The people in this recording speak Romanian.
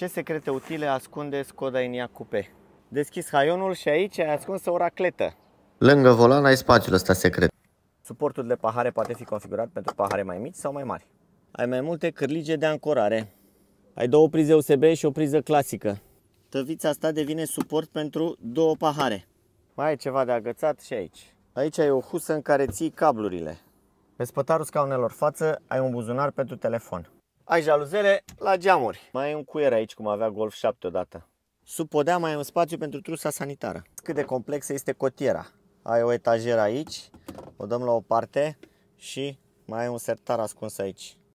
Ce secrete utile ascunde Skoda Enyaq Coupe? Deschis haionul și aici ai ascuns o racletă. Lângă volan ai spațiul ăsta secret. Suportul de pahare poate fi configurat pentru pahare mai mici sau mai mari. Ai mai multe cârlige de ancorare. Ai două prize USB și o priză clasică. Tăvița asta devine suport pentru două pahare. Mai ai ceva de agățat și aici. Aici ai o husă în care ții cablurile. Pe spătarul scaunelor față ai un buzunar pentru telefon. Ai jaluzele la geamuri. Mai e un cuier aici, cum avea Golf 7 odată. Sub podea mai e un spațiu pentru trusa sanitară. Cât de complexă este cotiera. Ai o etajeră aici, o dăm la o parte și mai e un sertar ascuns aici.